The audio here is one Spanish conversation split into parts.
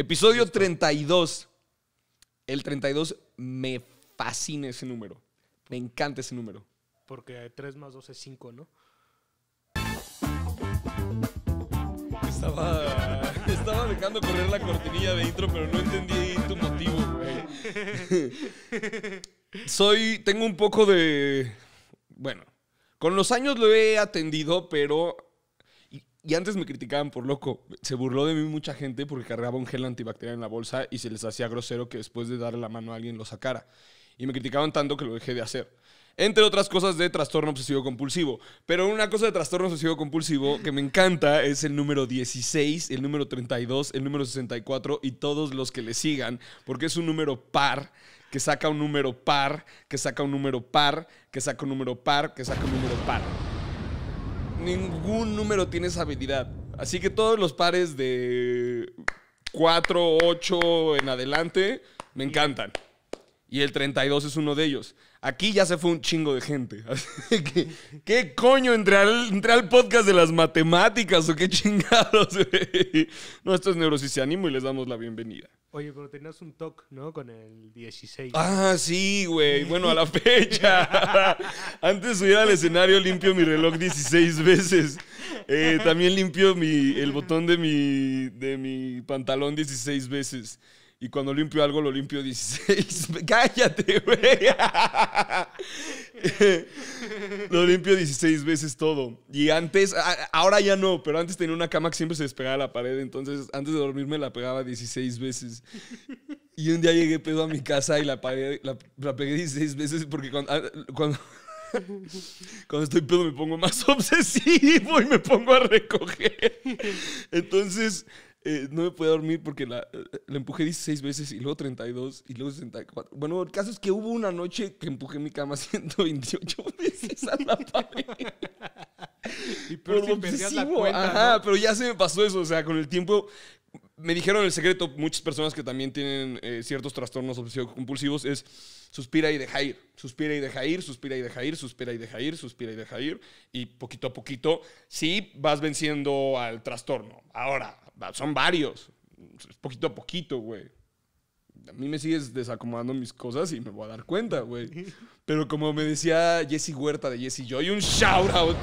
Episodio 32. El 32 me fascina ese número. Me encanta ese número. Porque 3 más 2 es 5, ¿no? Estaba, estaba dejando correr la cortinilla de intro, pero no entendí tu motivo, Soy, tengo un poco de... Bueno, con los años lo he atendido, pero y antes me criticaban por loco. Se burló de mí mucha gente porque cargaba un gel antibacterial en la bolsa y se les hacía grosero que después de darle la mano a alguien lo sacara. Y me criticaban tanto que lo dejé de hacer. Entre otras cosas de trastorno obsesivo compulsivo. Pero una cosa de trastorno obsesivo compulsivo que me encanta es el número 16, el número 32, el número 64 y todos los que le sigan, porque es un número par que saca un número par, que saca un número par, que saca un número par, que saca un número par ningún número tiene esa habilidad. Así que todos los pares de 4, 8 en adelante me encantan. Y el 32 es uno de ellos. Aquí ya se fue un chingo de gente. ¿qué coño? ¿Entré al, podcast de las matemáticas o qué chingados? No, esto es y les damos la bienvenida. Oye, pero tenías un TOC, ¿no? Con el 16. Ah, sí, güey. Bueno, a la fecha. Antes de subir al escenario limpio mi reloj 16 veces. Eh, también limpio el botón de mi, de mi pantalón 16 veces. Y cuando limpio algo, lo limpio 16. Cállate, güey. lo limpio 16 veces todo. Y antes, ahora ya no, pero antes tenía una cama que siempre se despegaba la pared. Entonces, antes de dormirme la pegaba 16 veces. Y un día llegué pedo a mi casa y la, la, pegué 16 veces porque ah, cuando, cuando cuando estoy pedo me pongo más obsesivo y me pongo a recoger. Entonces, eh, no me podía dormir porque la, eh, eh, empujé 16 veces y luego 32 y luego 64. Bueno, el caso es que hubo una noche que empujé mi cama 128 veces a la pared. y pero pero ya se me pasó eso. O sea, con el tiempo me dijeron el secreto, muchas personas que también tienen ciertos trastornos obsesivo-compulsivos, es suspira y deja ir, suspira y deja ir, suspira y deja ir, suspira y deja ir, suspira y deja ir, y poquito a poquito, sí, vas venciendo al trastorno. Ahora, son varios. Poquito a poquito, güey. A mí me sigues desacomodando mis cosas y me voy a dar cuenta, güey. Pero como me decía Jesse Huerta de Jesse Joy, un shout out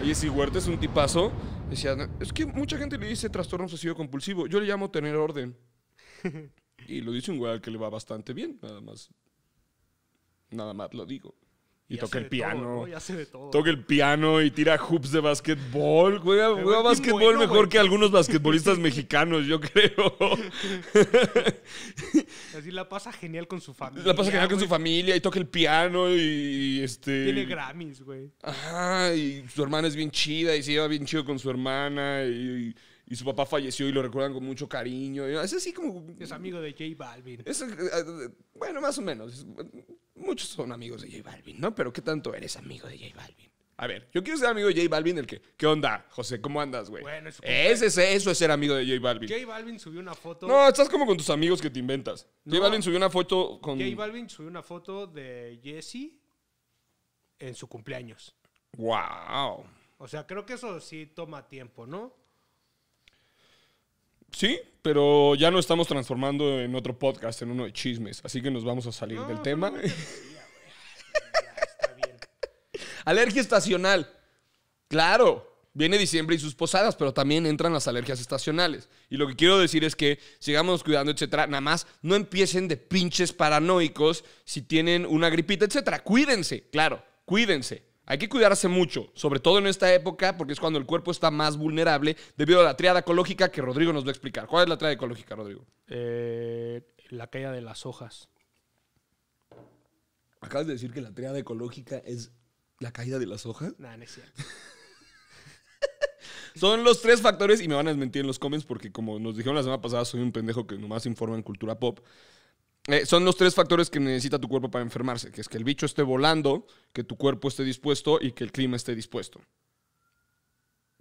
a Jesse Huerta, es un tipazo. Decía, es que mucha gente le dice trastorno obsesivo compulsivo. Yo le llamo tener orden. y lo dice un güey que le va bastante bien, nada más. Nada más lo digo. Y, toca el piano. y hace de todo. Toca el piano y tira hoops de básquetbol. Juega, juega básquetbol mejor que algunos basquetbolistas mexicanos, yo creo. Así la pasa genial con su familia. La pasa genial con su familia y toca el piano y, este. Tiene Grammys, güey. Ajá, y su hermana es bien chida y se lleva bien chido con su hermana y y su papá falleció y lo recuerdan con mucho cariño. Es así como... Es amigo de J Balvin. Eh, eh, bueno, más o menos muchos son amigos de J Balvin, ¿no? Pero ¿qué tanto eres amigo de J Balvin? A ver, yo quiero ser amigo de J Balvin, el que. ¿Qué onda, José? ¿Cómo andas, güey? eso, es, eso es ser amigo de J Balvin. J Balvin subió una foto. No, estás como con tus amigos que te inventas. J Balvin subió una foto con. J Balvin subió una foto de Jesse en su cumpleaños. ¡Wow! O sea, creo que eso sí toma tiempo, ¿no? Sí, pero ya no estamos transformando en otro podcast, en uno de chismes, así que nos vamos a salir del tema. Alergia estacional. Claro, viene diciembre y sus posadas, pero también entran las alergias estacionales. Y lo que quiero decir es que sigamos cuidando, etcétera. Nada más no empiecen de pinches paranoicos si tienen una gripita, etcétera. Cuídense, claro, cuídense. Hay que cuidarse mucho, sobre todo en esta época, porque es cuando el cuerpo está más vulnerable debido a la triada ecológica que Rodrigo nos va a explicar. ¿Cuál es la triada ecológica, Rodrigo? Eh, la caída de las hojas. ¿Acabas de decir que la triada ecológica es la caída de las hojas? Nah, no es cierto. Son los tres factores, y me van a desmentir en los comments porque como nos dijeron la semana pasada, soy un pendejo que nomás informa en cultura pop. Eh, son los tres factores que necesita tu cuerpo para enfermarse, que es que el bicho esté volando, que tu cuerpo esté dispuesto y que el clima esté dispuesto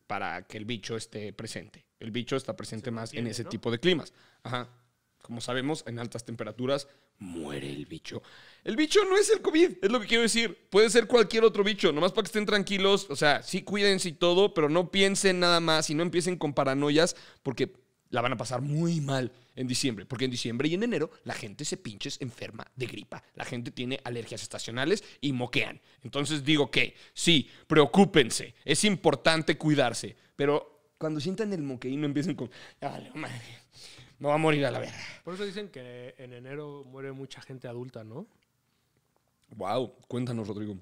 para que el bicho esté presente. El bicho está presente más en ese tipo de climas. Como sabemos, en altas temperaturas muere el bicho. El bicho no es el COVID, es lo que quiero decir. Puede ser cualquier otro bicho, nomás para que estén tranquilos. O sea, sí cuídense y todo, pero no piensen nada más y no empiecen con paranoias porque la van a pasar muy mal en diciembre, porque en diciembre y en enero la gente se pinches enferma de gripa, la gente tiene alergias estacionales y moquean. Entonces digo que sí, preocúpense, es importante cuidarse, pero cuando sientan el moqueín no empiecen con, No ah, va a morir a la verga. Por eso dicen que en enero muere mucha gente adulta, ¿no? Wow, cuéntanos, Rodrigo.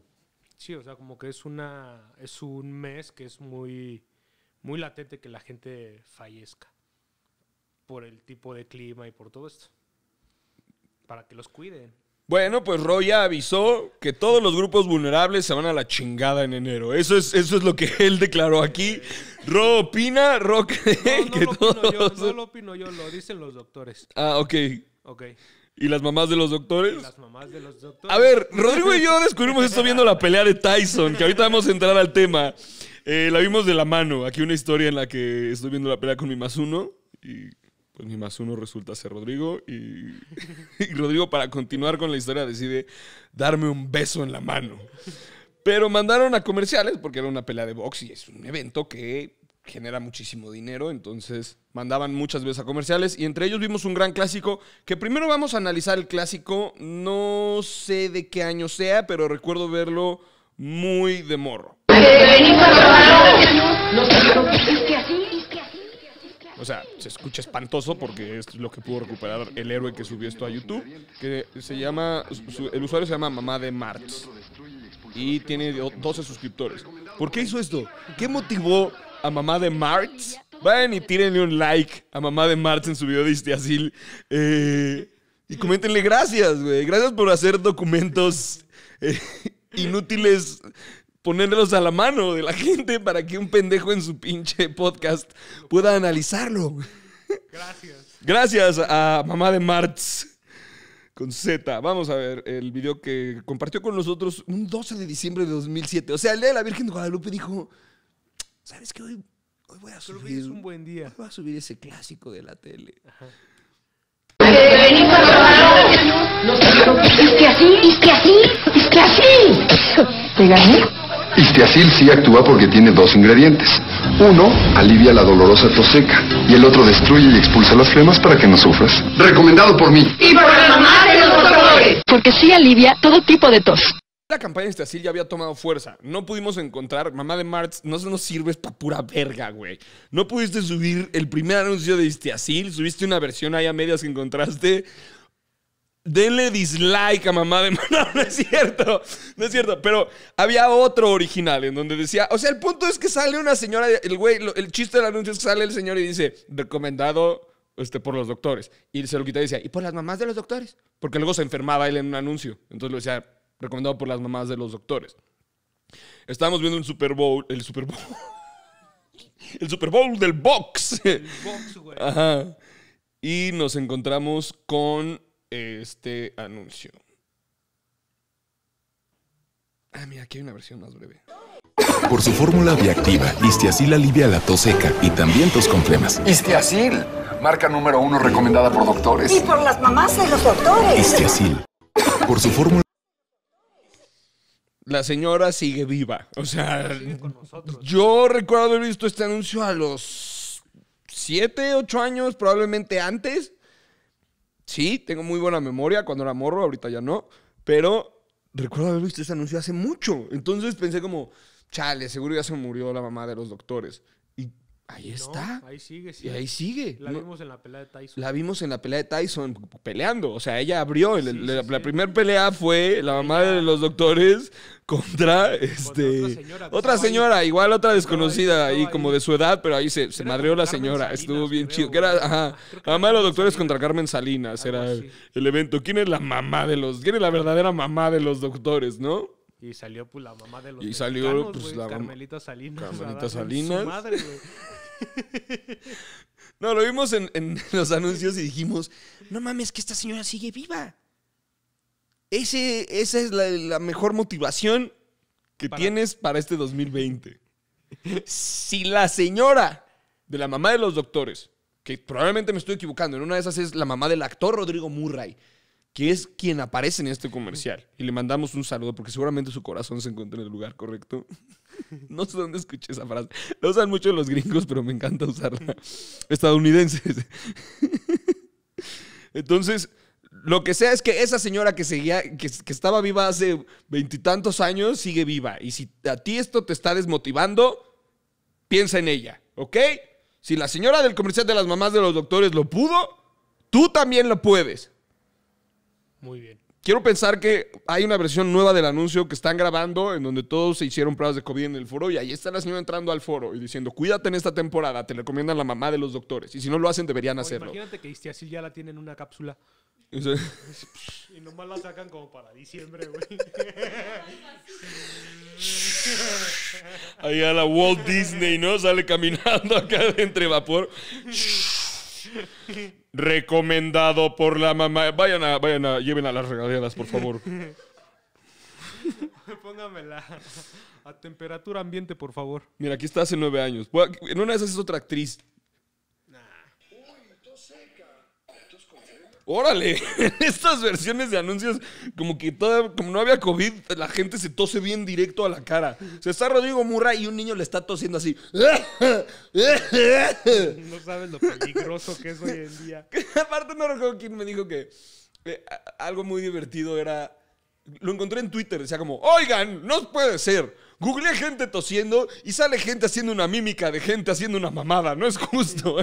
Sí, o sea, como que es una es un mes que es muy muy latente que la gente fallezca por el tipo de clima y por todo esto. Para que los cuiden. Bueno, pues Roya avisó que todos los grupos vulnerables se van a la chingada en enero. Eso es, eso es lo que él declaró aquí. Ro opina, Ro cree que yo, no lo opino yo, lo dicen los doctores. Ah, ok. Ok. ¿Y las mamás de los doctores? las mamás de los doctores. A ver, Rodrigo y yo descubrimos esto viendo la pelea de Tyson, que ahorita vamos a entrar al tema. Eh, la vimos de la mano. Aquí una historia en la que estoy viendo la pelea con mi más uno y pues ni más uno resulta ser Rodrigo y, Rodrigo para continuar con la historia decide darme un beso en la mano. Pero mandaron a comerciales porque era una pelea de box y es un evento que genera muchísimo dinero, entonces mandaban muchas veces a comerciales y entre ellos vimos un gran clásico que primero vamos a analizar el clásico, no sé de qué año sea, pero recuerdo verlo muy de morro. O sea, se escucha espantoso porque es lo que pudo recuperar el héroe que subió esto a YouTube, que se llama, el usuario se llama Mamá de Marx y tiene 12 suscriptores. ¿Por qué hizo esto? ¿Qué motivó a Mamá de Marx? Vayan y tírenle un like a Mamá de Marx en su video de Istiazil. Eh, y coméntenle gracias, güey. Gracias por hacer documentos eh, inútiles ponerlos a la mano de la gente para que un pendejo en su pinche podcast pueda analizarlo. Gracias. Gracias a mamá de Martz con Z. Vamos a ver el video que compartió con nosotros un 12 de diciembre de 2007. O sea, el día de la Virgen de Guadalupe dijo, ¿sabes qué? Hoy, voy a subir... un buen día. voy a subir ese clásico de la tele. Ajá. Es que así, es que así, es que así. ¿Te gané? Istiazil sí actúa porque tiene dos ingredientes. Uno alivia la dolorosa tos seca y el otro destruye y expulsa las flemas para que no sufras. Recomendado por mí. Y por la mamá de los doctores. Porque sí alivia todo tipo de tos. La campaña de Istiazil ya había tomado fuerza. No pudimos encontrar, mamá de Martz, no se nos sirves pa' pura verga, güey. No pudiste subir el primer anuncio de Istiazil. subiste una versión ahí a medias que encontraste denle dislike a mamá de... mano. no es cierto, no es cierto. Pero había otro original en donde decía... O sea, el punto es que sale una señora, el güey, el chiste del anuncio es que sale el señor y dice, recomendado este, por los doctores. Y se lo quita y decía, y por las mamás de los doctores. Porque luego se enfermaba él en un anuncio. Entonces lo decía, recomendado por las mamás de los doctores. Estábamos viendo un Super Bowl, el Super Bowl. El Super Bowl del box. El box, güey. Ajá. Y nos encontramos con este anuncio. Ah, mira, aquí hay una versión más breve. Por su fórmula bioactiva, Istiazil alivia la tos seca y también tos con flemas. Istiazil, marca número uno recomendada por doctores. Y por las mamás de los doctores. Istiazil. Por su fórmula la señora sigue viva. O sea, yo recuerdo haber visto este anuncio a los 7, 8 años, probablemente antes sí, tengo muy buena memoria cuando era morro, ahorita ya no, pero recuerdo haber visto ese anuncio hace mucho. Entonces pensé como, chale, seguro ya se murió la mamá de los doctores. Ahí está. Ahí sigue, sí. Y ahí sigue. La vimos en la pelea de Tyson. La vimos en la pelea de Tyson peleando. O sea, ella abrió. la, primera pelea fue la mamá de los doctores contra este. otra señora. igual otra desconocida ahí, como de su edad, pero ahí se, madreó la señora. Estuvo bien chido. era, ajá. La mamá de los doctores contra Carmen Salinas. Era el, el evento. ¿Quién es la mamá de los. ¿Quién es la verdadera mamá de los doctores, no? Y salió pues, la mamá de los Y salió pues, la Carmelita Salinas. Carmelita Salinas. Su madre, no, lo vimos en, los anuncios y dijimos, no mames, que esta señora sigue viva. Ese, esa es la, mejor motivación que tienes para este 2020. si la señora de la mamá de los doctores, que probablemente me estoy equivocando, en una de esas es la mamá del actor Rodrigo Murray que es quien aparece en este comercial. Y le mandamos un saludo porque seguramente su corazón se encuentra en el lugar correcto. No sé dónde escuché esa frase. lo usan mucho los gringos, pero me encanta usarla. Estadounidenses. Entonces, lo que sea es que esa señora que seguía, que, que estaba viva hace veintitantos años, sigue viva. Y si a ti esto te está desmotivando, piensa en ella, ¿ok? Si la señora del comercial de las mamás de los doctores lo pudo, tú también lo puedes. Muy bien. Quiero pensar que hay una versión nueva del anuncio que están grabando en donde todos se hicieron pruebas de COVID en el foro y ahí está la señora entrando al foro y diciendo, cuídate en esta temporada, te recomiendan la mamá de los doctores y si no lo hacen deberían hacerlo. Imagínate que este, así ya la tienen en una cápsula. y nomás la sacan como para diciembre, güey. Ahí a la Walt Disney, ¿no? Sale caminando acá entre vapor. Recomendado por la mamá. Vayan a, vayan a, lleven a las regalías por favor. Póngamela a temperatura ambiente, por favor. Mira, aquí está hace nueve años. En una de esas es otra actriz. órale, estas versiones de anuncios, como que como no había COVID, la gente se tose bien directo a la cara. se está Rodrigo Murra y un niño le está tosiendo así. No sabes lo peligroso que es hoy en día. Aparte, no recuerdo quien me dijo que eh, algo muy divertido era. Lo encontré en Twitter, decía como, oigan, no puede ser. Googleé gente tosiendo y sale gente haciendo una mímica de gente haciendo una mamada, no es justo.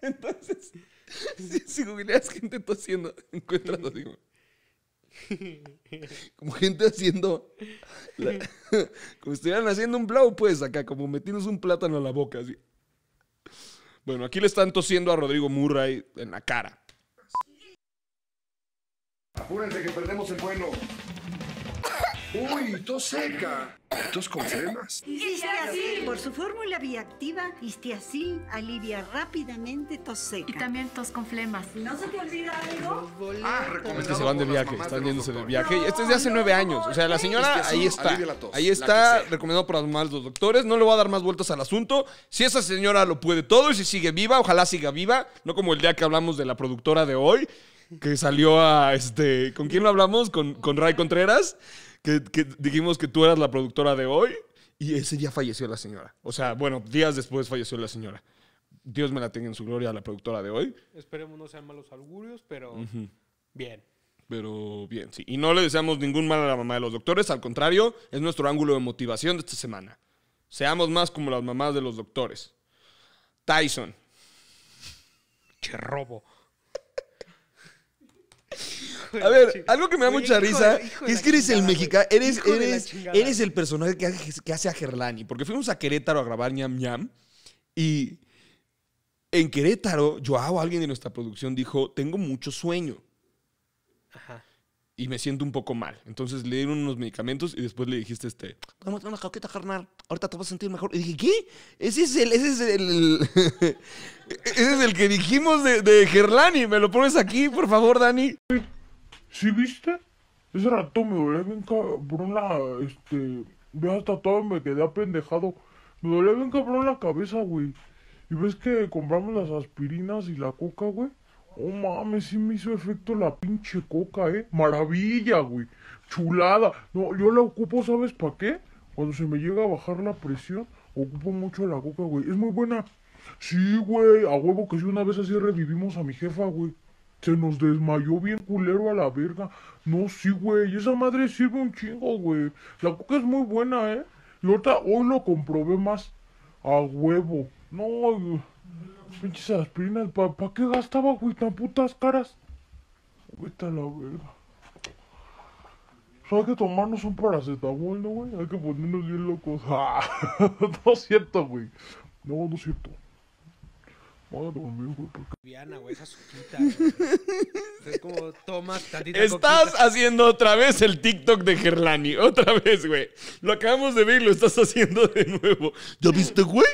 Entonces, Si, si gente tosiendo, encuentras así, Como gente haciendo. como si estuvieran haciendo un blow, pues, acá, como metiéndose un plátano a la boca, así. Bueno, aquí le están tosiendo a Rodrigo Murray en la cara. Apúrense que perdemos el vuelo. Uy, tos seca. ¿Tos con frenas. así, Por su fórmula bioactiva, así, alivia rápidamente tos seca. Y también tos con flemas. ¿No se te olvida algo? Ah, es que se van de viaje, están yéndose de viaje. este es de hace nueve años. O sea, la señora este ahí está. ahí está, recomendado por más los doctores. No le voy a dar más vueltas al asunto. Si esa señora lo puede todo y si sigue viva, ojalá siga viva. No como el día que hablamos de la productora de hoy, que salió a este. ¿Con quién lo hablamos? Con, con Ray Contreras que, dijimos que tú eras la productora de hoy y ese día falleció la señora. O sea, bueno, días después falleció la señora. Dios me la tenga en su gloria, la productora de hoy. Esperemos no sean malos augurios, pero bien. Pero bien, sí. Y no le deseamos ningún mal a la mamá de los doctores, al contrario, es nuestro ángulo de motivación de esta semana. Seamos más como las mamás de los doctores. Tyson. Che robo a ver, algo que me da mucha risa es que eres el mexicano, eres, eres, el personaje que hace, a Gerlani, porque fuimos a Querétaro a grabar ñam ñam y en Querétaro, Joao, alguien de nuestra producción, dijo, tengo mucho sueño. Ajá. Y me siento un poco mal. Entonces le dieron unos medicamentos y después le dijiste este, vamos a una Ahorita te vas a sentir mejor. Y dije, ¿qué? Ese es el, ese es el, ese es el que dijimos de, de Gerlani. Me lo pones aquí, por favor, Dani. ¿Sí viste? Ese rato me dolé bien cabrón la, este, Ve hasta todo me quedé apendejado. Me dolé bien cabrón la cabeza, güey. Y ves que compramos las aspirinas y la coca, güey. Oh mames, sí me hizo efecto la pinche coca, eh. Maravilla, güey. Chulada. No, yo la ocupo, ¿sabes para qué? Cuando se me llega a bajar la presión, ocupo mucho la coca, güey. Es muy buena. Sí, güey, a huevo que si una vez así revivimos a mi jefa, güey. Se nos desmayó bien culero a la verga. No, sí, güey. Esa madre sirve un chingo, güey. La coca es muy buena, ¿eh? Y ahorita hoy lo comprobé más a huevo. No, güey. Pinches aspirinas. ¿Para pa qué gastaba, güey, tan putas caras? Vete a la verga. O sea, hay que tomarnos un paracetamol, ¿no, güey? Hay que ponernos bien locos. no es cierto, güey. No, no es cierto. Ah, güey, esa suquita, Estás haciendo otra vez el TikTok de Gerlani. Otra vez, güey. Lo acabamos de ver y lo estás haciendo de nuevo. ¿Ya viste, güey?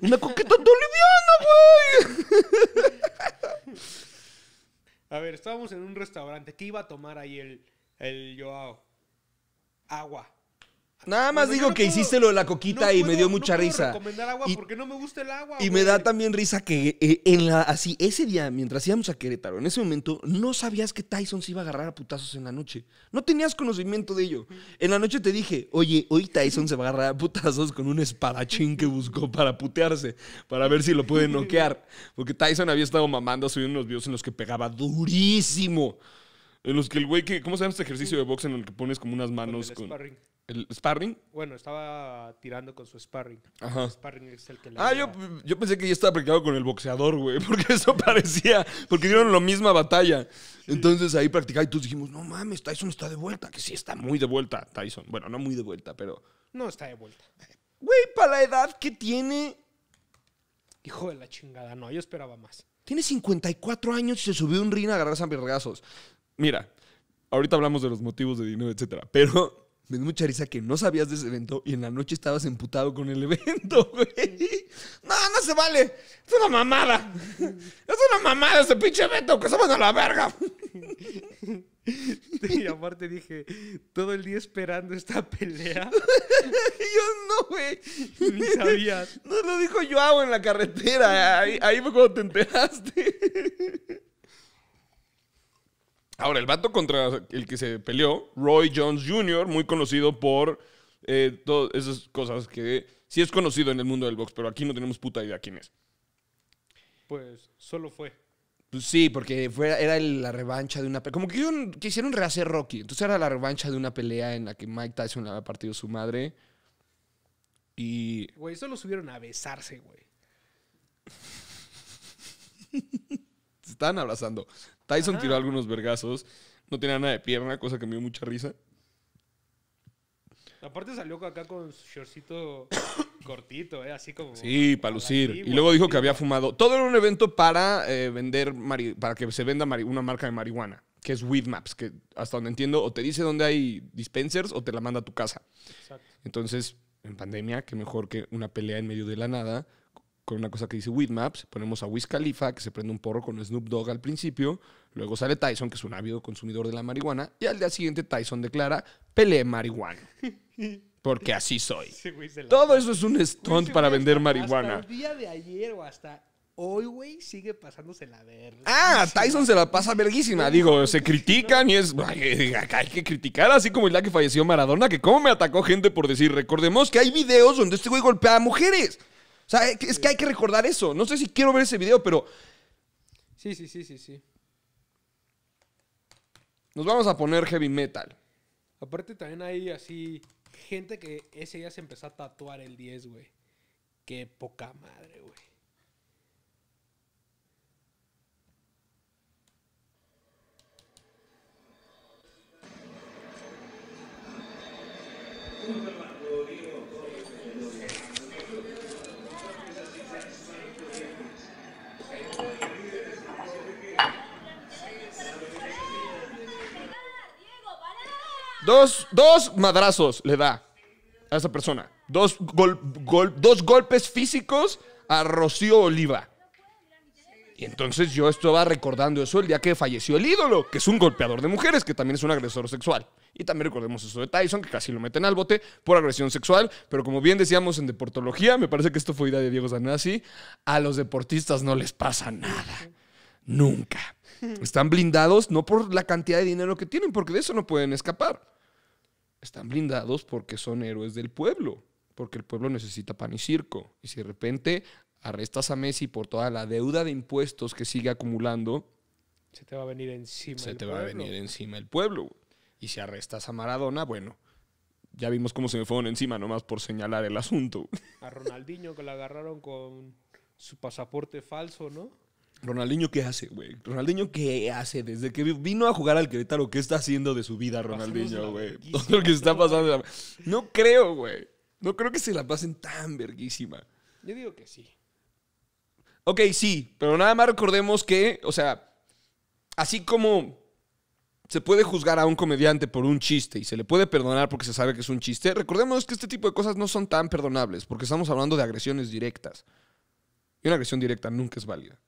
Una coqueta boliviana, güey. A ver, estábamos en un restaurante. ¿Qué iba a tomar ahí el, el Joao? Agua. Nada más digo que hiciste lo de la coquita y me dio mucha no risa. recomendar agua y, porque no me gusta el agua. Y me da también risa que eh, en la así ese día mientras íbamos a Querétaro, en ese momento no sabías que Tyson se iba a agarrar a putazos en la noche. No tenías conocimiento de ello. En la noche te dije, "Oye, hoy Tyson se va a agarrar a putazos con un espadachín que buscó para putearse, para ver si lo puede noquear", porque Tyson había estado mamando subiendo unos videos en los que pegaba durísimo. En los que el güey que. ¿Cómo se llama este ejercicio de box en el que pones como unas manos con... ¿El sparring? Bueno, estaba tirando con su sparring. Ajá. sparring es el que le Ah, yo, pensé que ya estaba practicado con el boxeador, güey. Porque eso parecía. Porque dieron la misma batalla. Entonces ahí practicaba y todos dijimos, no mames, Tyson está de vuelta. Que sí, está muy de vuelta, Tyson. Bueno, no muy de vuelta, pero. No está de vuelta. Güey, para la edad que tiene. Hijo de la chingada, no, yo esperaba más. Tiene 54 años y se subió un ring a agarrar a Mira, ahorita hablamos de los motivos de dinero, etcétera. Pero me dio mucha risa que no sabías de ese evento y en la noche estabas emputado con el evento, güey. No, no se vale. Es una mamada. Es una mamada ese pinche evento, que somos a la verga. Y aparte dije, todo el día esperando esta pelea. yo no, güey. Ni sabías. No lo dijo Joao en la carretera. Ahí, ahí fue cuando te enteraste. Ahora, el vato contra el que se peleó, Roy Jones Jr., muy conocido por eh, todas esas cosas que sí es conocido en el mundo del box, pero aquí no tenemos puta idea quién es. Pues solo fue. Pues sí, porque era la revancha de una pelea. Como que hicieron, rehacer Rocky. Entonces era la revancha de una pelea en la que Mike Tyson le había partido su madre. Y. Güey, solo subieron a besarse, güey. Se estaban abrazando. Tyson tiró algunos vergazos. No tenía nada de pierna, cosa que me dio mucha risa. Aparte salió acá con su shortcito cortito, eh, así como. Sí, para lucir. y luego dijo que había fumado. Todo era un evento para eh, vender, para que se venda una marca de marihuana, que es Weedmaps, que hasta donde entiendo, o te dice dónde hay dispensers o te la manda a tu casa. Exacto. Entonces, en pandemia, qué mejor que una pelea en medio de la nada con una cosa que dice Maps, ponemos a Wiz Khalifa, que se prende un porro con Snoop Dogg al principio, luego sale Tyson, que es un ávido consumidor de la marihuana, y al día siguiente Tyson declara, peleé marihuana. Porque así soy. Todo eso es un stunt para vender marihuana. Hasta el día de ayer o hasta hoy, güey, sigue pasándose la verga. Ah, Tyson se la pasa verguísima. Digo, se critican y es. Eh, hay que criticar, así como el día que falleció Maradona, que cómo me atacó gente por decir. Recordemos que hay videos donde este güey golpea a mujeres. O sea, es que hay que recordar eso. No sé si quiero ver ese video, pero. Sí, sí, sí, sí, sí. Nos vamos a poner heavy metal. Aparte, también hay así gente que ese día se empezó a tatuar el 10, güey. Qué poca madre, güey. Dos, madrazos le da a esa persona. Dos, dos golpes físicos a Rocío Oliva. Y entonces yo estaba recordando eso el día que falleció el ídolo, que es un golpeador de mujeres, que también es un agresor sexual. Y también recordemos eso de Tyson, que casi lo meten al bote por agresión sexual, pero como bien decíamos en deportología, me parece que esto fue idea de Diego Sanasi, a los deportistas no les pasa nada. Nunca. Están blindados no por la cantidad de dinero que tienen, porque de eso no pueden escapar están blindados porque son héroes del pueblo, porque el pueblo necesita pan y circo. Y si de repente arrestas a Messi por toda la deuda de impuestos que sigue acumulando, se te va a venir encima. Se el te pueblo. va a venir encima el pueblo. Y si arrestas a Maradona, bueno, ya vimos cómo se me fueron encima nomás por señalar el asunto. A Ronaldinho que lo agarraron con su pasaporte falso, ¿no? Ronaldinho, ¿qué hace, güey? Ronaldinho, ¿qué hace? Desde que vino a jugar al Querétaro, ¿qué está haciendo de su vida, Ronaldinho, güey? Todo lo que está pasando. No creo, güey. No creo que se la pasen tan verguísima. Yo digo que sí. Ok, sí, pero nada más recordemos que, o sea, así como se puede juzgar a un comediante por un chiste y se le puede perdonar porque se sabe que es un chiste, recordemos que este tipo de cosas no son tan perdonables porque estamos hablando de agresiones directas. Y una agresión directa nunca es válida.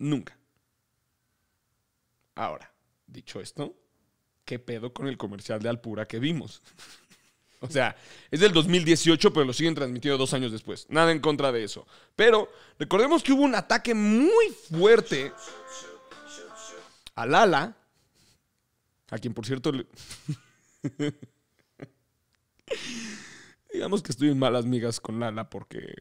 Nunca. Ahora, dicho esto, ¿qué pedo con el comercial de Alpura que vimos? o sea, es del 2018, pero lo siguen transmitiendo dos años después. Nada en contra de eso. Pero recordemos que hubo un ataque muy fuerte a Lala, a quien por cierto... Digamos que estoy en malas migas con Lala porque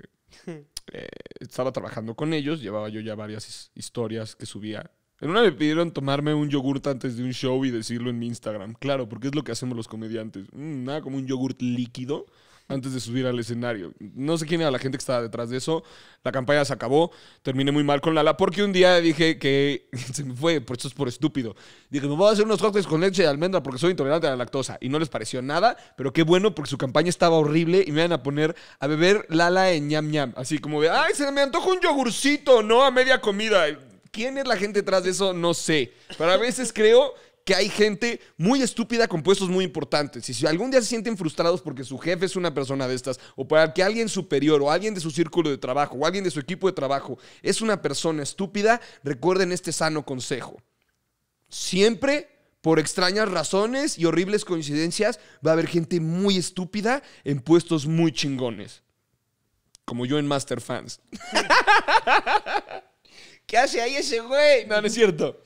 Eh, estaba trabajando con ellos, llevaba yo ya varias historias que subía. En una me pidieron tomarme un yogurt antes de un show y decirlo en mi Instagram. Claro, porque es lo que hacemos los comediantes. Mm, nada como un yogurt líquido antes de subir al escenario. No sé quién era la gente que estaba detrás de eso. La campaña se acabó. Terminé muy mal con Lala porque un día dije que se me fue, por eso es por estúpido. Dije, me voy a hacer unos chocolates con leche de almendra porque soy intolerante a la lactosa. Y no les pareció nada, pero qué bueno porque su campaña estaba horrible y me iban a poner a beber Lala en ñam ñam. Así como de, ay, se me antoja un yogurcito, ¿no? A media comida. ¿Quién es la gente detrás de eso? No sé. Pero a veces creo hay gente muy estúpida con puestos muy importantes. Y si algún día se sienten frustrados porque su jefe es una persona de estas, o para que alguien superior, o alguien de su círculo de trabajo, o alguien de su equipo de trabajo es una persona estúpida, recuerden este sano consejo. Siempre por extrañas razones y horribles coincidencias, va a haber gente muy estúpida en puestos muy chingones. Como yo en Master Fans. ¿Qué hace ahí ese güey? No, no es cierto.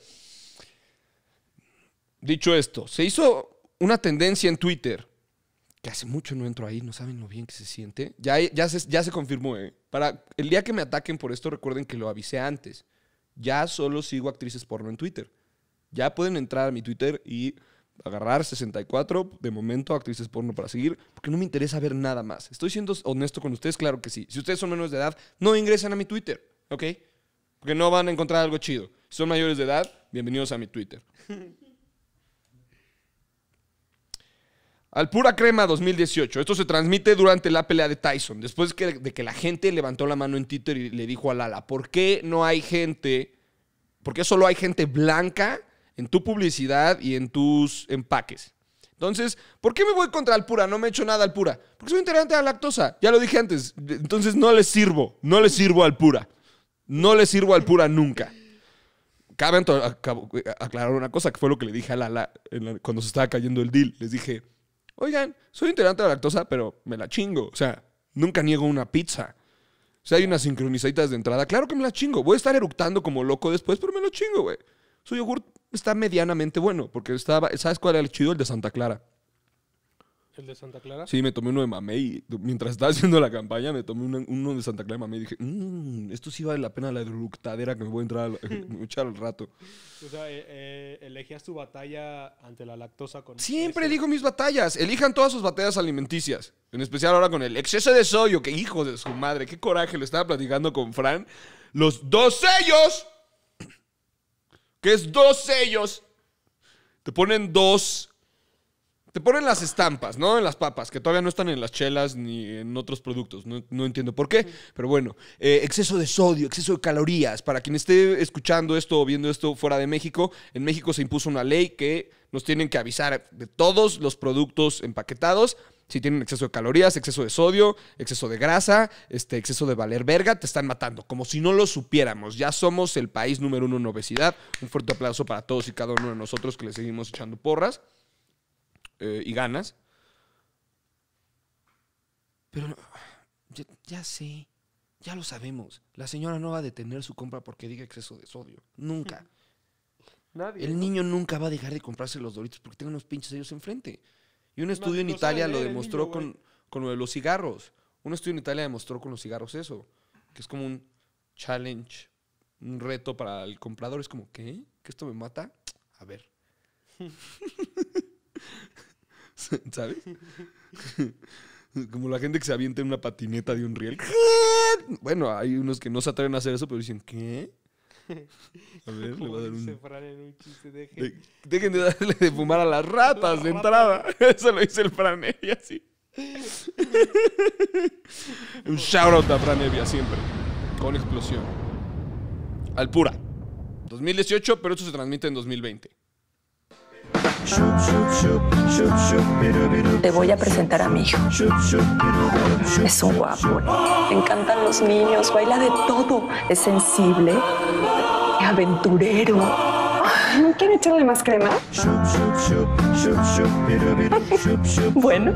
Dicho esto, se hizo una tendencia en Twitter, que hace mucho no entro ahí, no saben lo bien que se siente. Ya, ya, se, ya se confirmó, ¿eh? Para el día que me ataquen por esto, recuerden que lo avisé antes. Ya solo sigo actrices porno en Twitter. Ya pueden entrar a mi Twitter y agarrar 64 de momento actrices porno para seguir, porque no me interesa ver nada más. Estoy siendo honesto con ustedes, claro que sí. Si ustedes son menores de edad, no ingresen a mi Twitter, ¿ok? Porque no van a encontrar algo chido. Si son mayores de edad, bienvenidos a mi Twitter. Alpura Pura Crema 2018. Esto se transmite durante la pelea de Tyson, después de que la gente levantó la mano en Twitter y le dijo a Lala, ¿por qué no hay gente, por qué solo hay gente blanca en tu publicidad y en tus empaques? Entonces, ¿por qué me voy contra Alpura? No me he hecho nada Alpura. Porque soy intolerante a la lactosa. Ya lo dije antes. Entonces no le sirvo. No le sirvo al Alpura. No le sirvo al Alpura nunca. Cabe aclarar una cosa que fue lo que le dije a Lala cuando se estaba cayendo el deal. Les dije, Oigan, soy integrante de la lactosa, pero me la chingo. O sea, nunca niego una pizza. O sea, hay unas sincronizaditas de entrada. Claro que me la chingo. Voy a estar eructando como loco después, pero me la chingo, güey. Su yogur está medianamente bueno, porque estaba, ¿sabes cuál era el chido? El de Santa Clara. ¿El de Santa Clara? Sí, me tomé uno de mamey. Mientras estaba haciendo la campaña, me tomé uno, de Santa Clara de mamey. Y dije, mm, esto sí vale la pena la dructadera que me voy a entrar a, echar al rato. O sea, eh, eh tu batalla ante la lactosa con... Siempre elijo mis batallas. Elijan todas sus batallas alimenticias. En especial ahora con el exceso de sodio. Que hijo de su madre, qué coraje. Le estaba platicando con Fran. Los dos sellos. ¿Qué es dos sellos. Te ponen dos te ponen las estampas, ¿no? En las papas, que todavía no están en las chelas ni en otros productos. No, entiendo por qué, pero bueno. Eh, exceso de sodio, exceso de calorías. Para quien esté escuchando esto o viendo esto fuera de México, en México se impuso una ley que nos tienen que avisar de todos los productos empaquetados si tienen exceso de calorías, exceso de sodio, exceso de grasa, este, exceso de valer verga, te están matando. Como si no lo supiéramos. Ya somos el país número uno en obesidad. Un fuerte aplauso para todos y cada uno de nosotros que le seguimos echando porras. Eh, y ganas. Pero ya, sé, ya lo sabemos. La señora no va a detener su compra porque diga exceso de sodio. Nunca. El niño nunca va a dejar de comprarse los doritos porque tiene unos pinches ellos enfrente. Y un estudio en Italia lo demostró con, con lo de los cigarros. Un estudio en Italia demostró con los cigarros eso, que es como un challenge, un reto para el comprador. Es como, ¿qué? ¿Que esto me mata? A ver. ¿Sabes? Como la gente que se avienta en una patineta de un riel. Bueno, hay unos que no se atreven a hacer eso, pero dicen, ¿qué? dejen. De, darle de fumar a las ratas de entrada. Eso lo dice el Fran y así. un shout out a Fran siempre. Con explosión. Al pura. 2018, pero esto se transmite en 2020. Te voy a presentar a mi hijo. Es un guapo. Le encantan los niños, baila de todo. Es sensible, Aventurero. aventurero. ¿Quiere echarle más crema? bueno.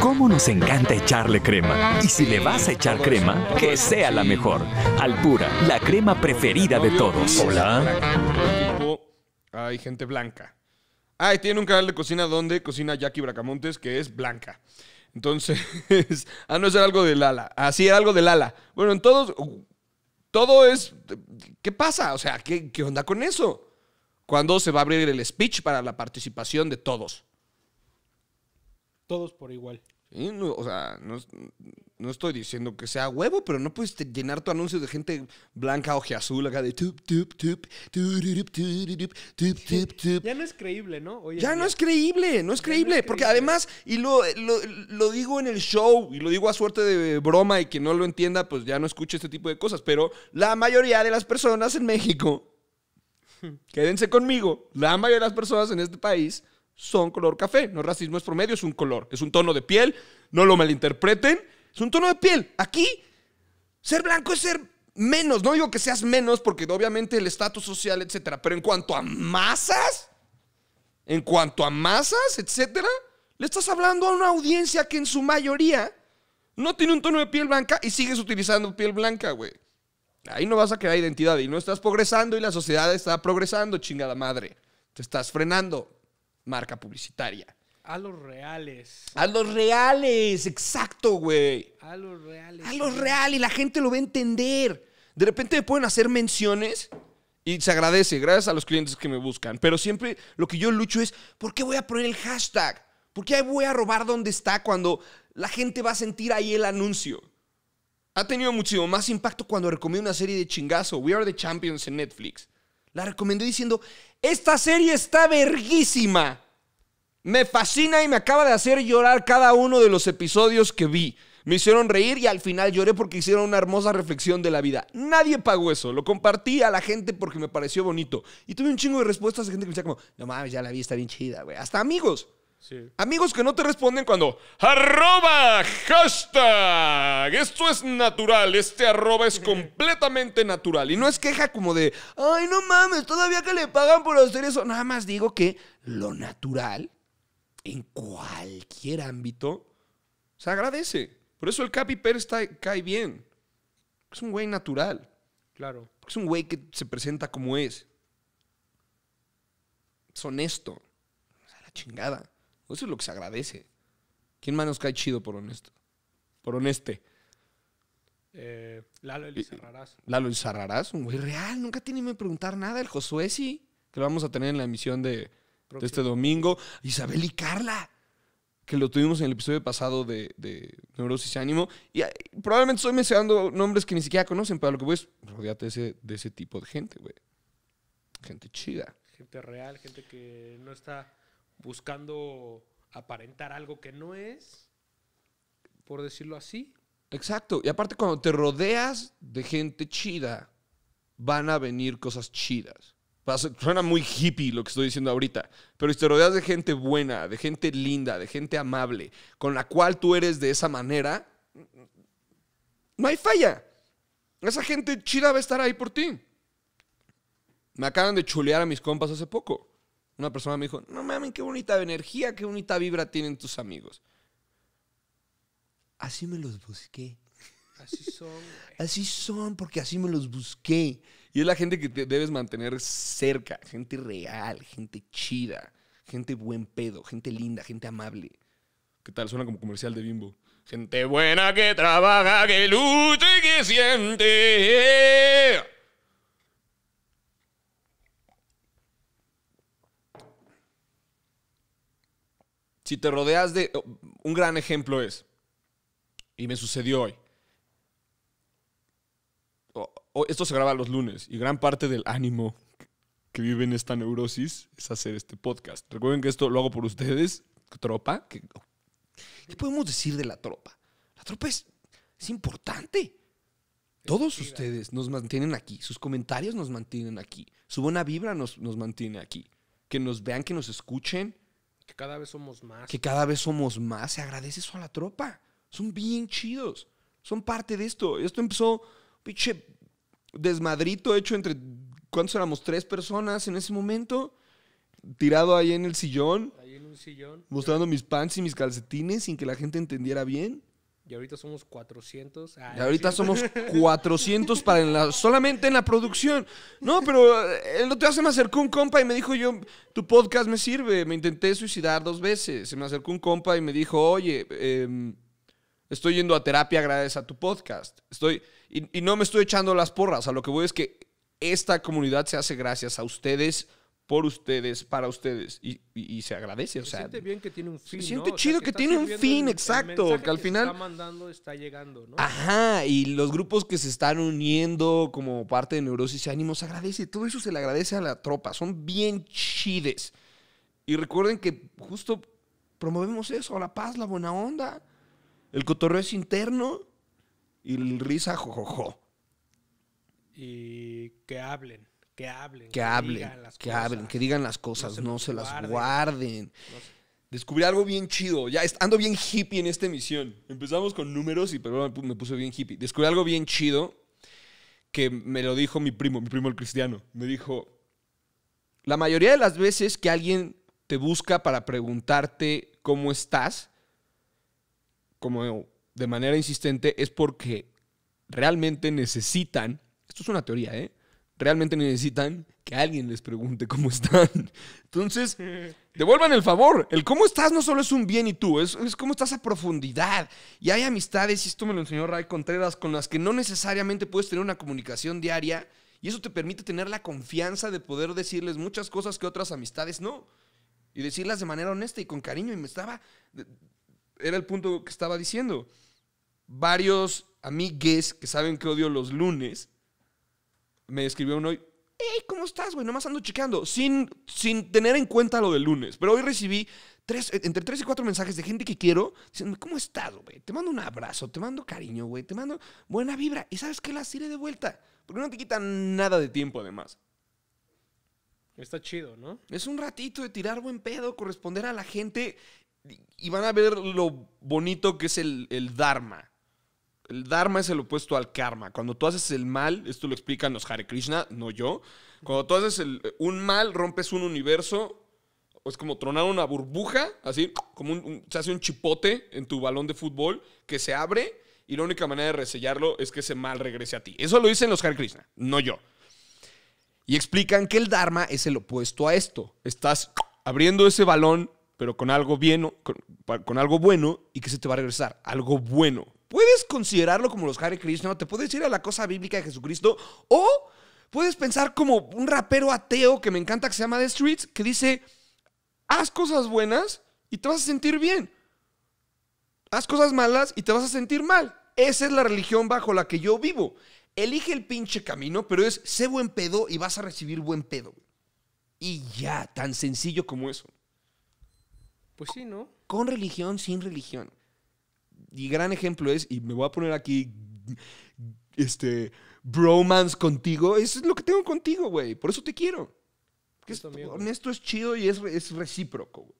¿Cómo nos encanta echarle crema? Y si le vas a echar crema, que sea la mejor. Alpura, la crema preferida de todos. Hola hay gente blanca. Ah, y tiene un canal de cocina donde cocina Jackie Bracamontes, que es blanca. Entonces, ah, no, es algo de Lala. Así ah, sí, era algo de Lala. Bueno, en todos, todo es, ¿qué pasa? O sea, ¿qué, onda con eso? ¿Cuándo se va a abrir el speech para la participación de todos? Todos por igual. o sea, no, no estoy diciendo que sea huevo, pero no puedes llenar tu anuncio de gente blanca, ojeazul, acá de tup, tup, tup, tup, tup, tup, tup, tup. Ya no es creíble, ¿no? ya, no es creíble, no es creíble, porque además, y lo, lo, digo en el show, y lo digo a suerte de broma, y que no lo entienda, pues ya no escuche este tipo de cosas, pero la mayoría de las personas en México, quédense conmigo, la mayoría de las personas en este país son color café, no racismo es promedio, es un color, es un tono de piel, no lo malinterpreten es un tono de piel. Aquí, ser blanco es ser menos. No digo que seas menos porque obviamente el estatus social, etcétera. Pero en cuanto a masas, en cuanto a masas, etcétera, le estás hablando a una audiencia que en su mayoría no tiene un tono de piel blanca y sigues utilizando piel blanca, güey. Ahí no vas a crear identidad y no estás progresando y la sociedad está progresando, chingada madre. Te estás frenando. Marca publicitaria. A los reales. A los reales, exacto, güey. A los reales. A los reales, la gente lo va a entender. De repente me pueden hacer menciones y se agradece, gracias a los clientes que me buscan. Pero siempre lo que yo lucho es, ¿por qué voy a poner el hashtag? ¿Por qué voy a robar donde está cuando la gente va a sentir ahí el anuncio? Ha tenido muchísimo más impacto cuando recomiendo una serie de chingazo, We Are the Champions en Netflix. La recomendé diciendo, esta serie está verguísima. Me fascina y me acaba de hacer llorar cada uno de los episodios que vi. Me hicieron reír y al final lloré porque hicieron una hermosa reflexión de la vida. Nadie pagó eso. Lo compartí a la gente porque me pareció bonito. Y tuve un chingo de respuestas de gente que me decía como, no mames, ya la vi, está bien chida, güey. Hasta amigos. Amigos que no te responden cuando arroba hashtag. Esto es natural, este arroba es completamente natural. Y no es queja como de, ay, no mames, todavía que le pagan por hacer eso. Nada más digo que lo natural en cualquier ámbito, se agradece. Por eso el Capi Pérez está, cae bien. Es un güey natural. Claro. Es un güey que se presenta como es. Es honesto. O sea, la chingada. Eso es lo que se agradece. ¿Quién más nos cae chido por honesto? Por honeste. Eh, Lalo Elizarrarás. Lalo Elizarrarás, un güey real. Nunca tiene que preguntar nada. El Josué sí. Que lo vamos a tener en la emisión de, este domingo. Isabel y Carla, que lo tuvimos en el episodio pasado de, Neurosis y Ánimo. Ah, y probablemente estoy mencionando nombres que ni siquiera conocen, pero lo que voy es rodeate ese, de ese tipo de gente, güey. Gente chida. Gente real, gente que no está buscando aparentar algo que no es, por decirlo así. Exacto. Y aparte, cuando te rodeas de gente chida, van a venir cosas chidas. Suena muy hippie lo que estoy diciendo ahorita, pero si te rodeas de gente buena, de gente linda, de gente amable, con la cual tú eres de esa manera, no hay falla. Esa gente chida va a estar ahí por ti. Me acaban de chulear a mis compas hace poco. Una persona me dijo, no mames, qué bonita energía, qué bonita vibra tienen tus amigos. Así me los busqué. Así son. Así son porque así me los busqué. Y es la gente que debes mantener cerca, gente real, gente chida, gente buen pedo, gente linda, gente amable. ¿Qué tal? Suena como comercial de Bimbo. Gente buena que trabaja, que lucha y que siente. Si te rodeas de... Oh, un gran ejemplo es, y me sucedió hoy, esto se graba los lunes y gran parte del ánimo que vive en esta neurosis es hacer este podcast. Recuerden que esto lo hago por ustedes, tropa. Que, ¿Qué podemos decir de la tropa? La tropa es, importante. Todos ustedes nos mantienen aquí, sus comentarios nos mantienen aquí, su buena vibra nos, nos mantiene aquí. Que nos vean, que nos escuchen. Que cada vez somos más. Que cada vez somos más. Se agradece eso a la tropa. Son bien chidos. Son parte de esto. Esto empezó, pinche desmadrito hecho entre, ¿cuántos éramos? Tres personas en ese momento, tirado ahí en el sillón. Ahí en un sillón. Mostrando mis pants y mis calcetines sin que la gente entendiera bien. Y ahorita somos 400. Ah, y ahorita somos 400 para la, solamente en la producción. No, pero eh, el otro día se me acercó un compa y me dijo, yo, tu podcast me sirve. Me intenté suicidar dos veces. Se me acercó un compa y me dijo, oye, em, estoy yendo a terapia gracias a tu podcast. Estoy... Y, no me estoy echando las porras, a lo que voy es que esta comunidad se hace gracias a ustedes, por ustedes, para ustedes. Y, se agradece. O sea, se siente bien que tiene un fin. Se siente chido que, tiene un fin, exacto. que al final. Que está mandando está llegando, ¿no? Ajá, y los grupos que se están uniendo como parte de Neurosis y Ánimos agradece. Todo eso se le agradece a la tropa. Son bien chides. Y recuerden que justo promovemos eso: la paz, la buena onda. El cotorreo es interno. Y risa jojojo. Y que hablen, que hablen. Que, hablen, que, digan, que hablen, que digan las cosas, no se, las guarden. Descubrí algo bien chido. Ya ando bien hippie en esta emisión. Empezamos con números y pero me puse bien hippie. Descubrí algo bien chido que me lo dijo mi primo, mi primo el cristiano. Me dijo, la mayoría de las veces que alguien te busca para preguntarte cómo estás, como de manera insistente es porque realmente necesitan, esto es una teoría, ¿eh? Realmente necesitan que alguien les pregunte cómo están. Entonces, devuelvan el favor. El cómo estás no solo es un bien y tú, es, cómo estás a profundidad. Y hay amistades, y esto me lo enseñó Ray Contreras, con las que no necesariamente puedes tener una comunicación diaria. Y eso te permite tener la confianza de poder decirles muchas cosas que otras amistades no. Y decirlas de manera honesta y con cariño. Y me estaba, era el punto que estaba diciendo. Varios amigues que saben que odio los lunes me escribió uno hoy. Hey, ¿cómo estás, güey? Nomás ando chequeando. Sin, sin tener en cuenta lo del lunes. Pero hoy recibí tres, entre tres y cuatro mensajes de gente que quiero Diciendo, ¿cómo estás, güey? Te mando un abrazo, te mando cariño, güey, te mando buena vibra. Y sabes que las iré de vuelta. Porque no te quitan nada de tiempo, además. Está chido, ¿no? Es un ratito de tirar buen pedo, corresponder a la gente y van a ver lo bonito que es el, Dharma. El Dharma es el opuesto al karma. Cuando tú haces el mal, esto lo explican los Hare Krishna, no yo. Cuando tú haces un mal, rompes un universo. Es como tronar una burbuja, así, como se hace un chipote en tu balón de fútbol que se abre y la única manera de resellarlo es que ese mal regrese a ti. Eso lo dicen los Hare Krishna, no yo. Y explican que el Dharma es el opuesto a esto. Estás abriendo ese balón pero con algo bien, con, algo bueno y que se te va a regresar, algo bueno. Puedes considerarlo como los Hare Krishna, no te puedes ir a la cosa bíblica de Jesucristo, o puedes pensar como un rapero ateo que me encanta que se llama The Streets, que dice, haz cosas buenas y te vas a sentir bien. Haz cosas malas y te vas a sentir mal. Esa es la religión bajo la que yo vivo. Elige el pinche camino, pero es sé buen pedo y vas a recibir buen pedo. Y ya, tan sencillo como eso. Pues sí, ¿no? Con religión, sin religión. Y gran ejemplo es, y me voy a poner aquí, este, bromance contigo. es lo que tengo contigo, güey. Por eso te quiero. Pues honesto es chido y es, recíproco,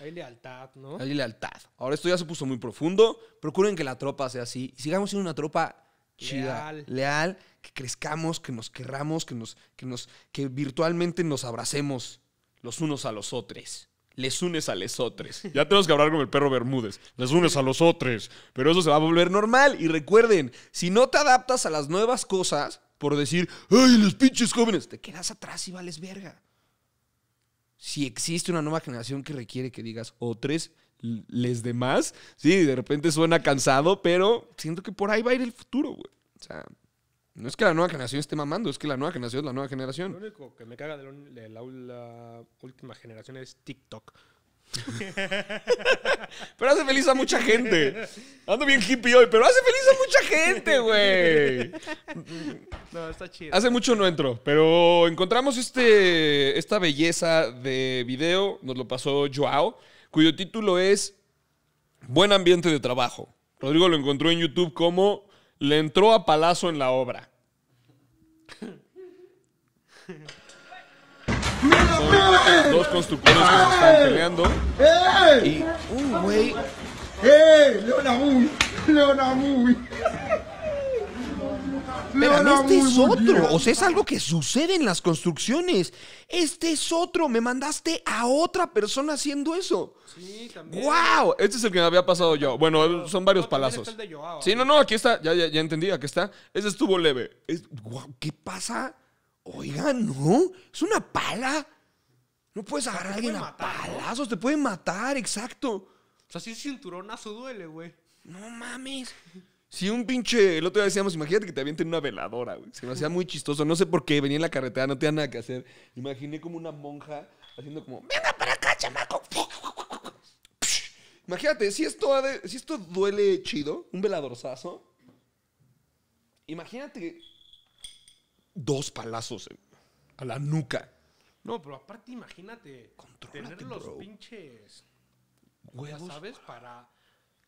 Hay lealtad, ¿no? Hay lealtad. Ahora esto ya se puso muy profundo. Procuren que la tropa sea así. Sigamos siendo una tropa chida, leal, leal que crezcamos, que nos querramos, que nos, que nos, que virtualmente nos abracemos los unos a los otros les unes a los otros. Ya tenemos que hablar con el perro Bermúdez. Les unes a los otros. Pero eso se va a volver normal. Y recuerden, si no te adaptas a las nuevas cosas por decir, ¡ay, los pinches jóvenes! Te quedas atrás y vales verga. Si existe una nueva generación que requiere que digas otros, les demás, sí, de repente suena cansado, pero siento que por ahí va a ir el futuro, güey. O sea, no es que la nueva generación esté mamando, es que la nueva generación es la nueva generación. Lo único que me caga de la, última generación es TikTok. pero hace feliz a mucha gente. Ando bien hippie hoy, pero hace feliz a mucha gente, güey. No, está chido. Hace mucho no entro, pero encontramos este, esta belleza de video, nos lo pasó Joao, cuyo título es Buen ambiente de trabajo. Rodrigo lo encontró en YouTube como le entró a palazo en la obra. dos constructores que se están peleando. Y un güey. ¡Eh! ¡Leona Muy! ¡Leona Muy! Pero este es otro. O sea, es algo que sucede en las construcciones. Este es otro. Me mandaste a otra persona haciendo eso. Sí, también. ¡Wow! Este es el que me había pasado yo. Bueno, son varios palazos. de Sí, no, no, aquí está. Ya, ya, entendí, aquí está. Ese estuvo leve. Es, ¿Qué pasa? Oiga, no. Es una pala. No puedes agarrar a alguien a palazos. Te pueden matar, exacto. O sea, si el cinturonazo duele, güey. No mames. Si un pinche. El otro día decíamos, imagínate que te avienten una veladora, güey. Se me hacía muy chistoso. No sé por qué. Venía en la carretera, no tenía nada que hacer. Imaginé como una monja haciendo como. ¡Venga para acá, chamaco! Imagínate, si esto, si esto duele chido, un veladorzazo. Imagínate dos palazos a la nuca. No, pero aparte, imagínate. tener los pinches. Huevos. ¿Sabes? Para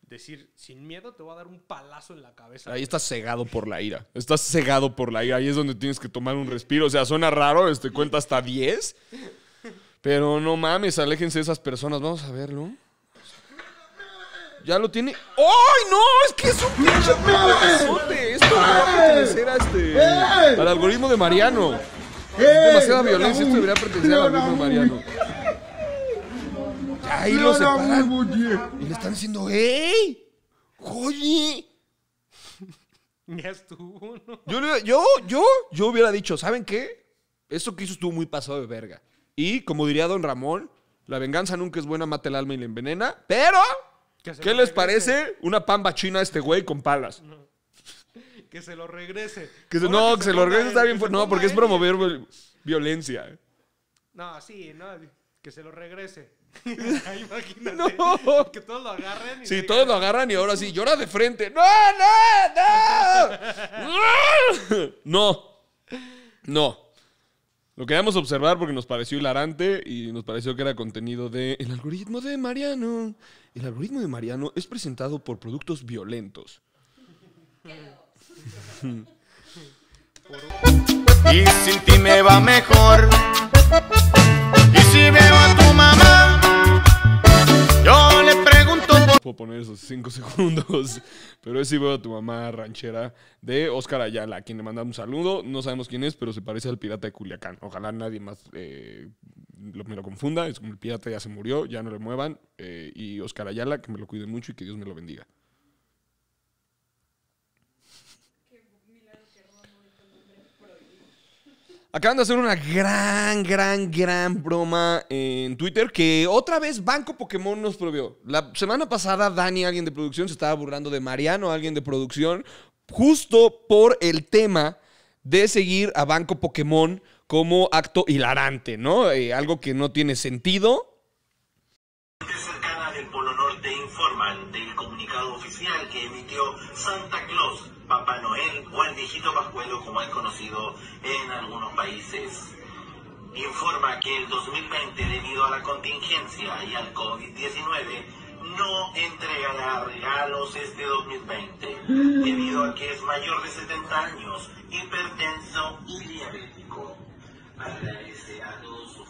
decir, sin miedo te voy a dar un palazo en la cabeza. Ahí estás cegado por la ira. Estás cegado por la ira. Ahí es donde tienes que tomar un respiro. O sea, suena raro, este cuenta hasta 10. Pero no mames, aléjense de esas personas. Vamos a verlo. Ya lo tiene. ¡Ay, no! Es que es un pinche Esto no pertenecer este, Al algoritmo de Mariano. demasiada violencia. Esto debería pertenecer al algoritmo de Mariano ahí lo Y le están diciendo, ¡ey! ¡Oye! Ya estuvo, Yo, yo, yo, hubiera dicho, ¿saben qué? Eso que hizo estuvo muy pasado de verga. Y como diría don Ramón, la venganza nunca es buena, mata el alma y la envenena. Pero, ¿qué les parece una pamba china a este güey con palas? Que se lo regrese. no, que, se, lo regrese está bien No, porque es promover violencia. Eh. No, sí, no, que se lo regrese. Imagínate. Que todos lo agarren. Y sí, todos lo agarran y ahora sí, llora de frente. ¡No, no, no! no. No. Lo queríamos observar porque nos pareció hilarante y nos pareció que era contenido de El algoritmo de Mariano. El algoritmo de Mariano es presentado por productos violentos. y sin ti me va mejor. Y si veo puedo poner esos cinco segundos. Pero es a tu mamá ranchera de Oscar Ayala, a quien le mandamos un saludo. No sabemos quién es, pero se parece al pirata de Culiacán. Ojalá nadie más eh, lo, me lo confunda. Es como el pirata ya se murió, ya no le muevan. Eh, y Oscar Ayala, que me lo cuide mucho y que Dios me lo bendiga. Acaban de hacer una gran, gran, gran broma en Twitter que otra vez Banco Pokémon nos probió. La semana pasada Dani, alguien de producción, se estaba burlando de Mariano, alguien de producción, justo por el tema de seguir a Banco Pokémon como acto hilarante, ¿no? Eh, algo que no tiene sentido. del Polo Norte informan del comunicado oficial que emitió Santa Claus Papá Noel o el viejito Pascuelo como es conocido en algunos países. Informa que el 2020 debido a la contingencia y al COVID-19 no entregará regalos este 2020 debido a que es mayor de 70 años, hipertenso y diabético. Agradece a todos sus